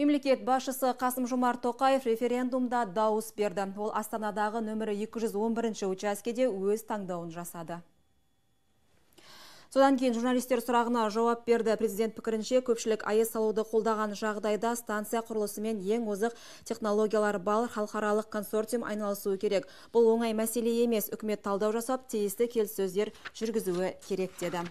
Мемлекет басшысы Қасым Жомарт Тоқаев референдумда дауыс берді. Ол Астанадағы нөмірі 211-ші учаскеде өз таңдауын жасады. Содан кейін журналистер сұрағына жауап берді. Президент пікірінше көпшілік АЭС салуды қолдаған жағдайда станция құрылысымен ең озық технологиялар бар халықаралық консортиум айналысуы керек. Бұл оңай мәселе емес. Үкімет талдау жасап, тиісті келіссөздер жүргізуі керек деді.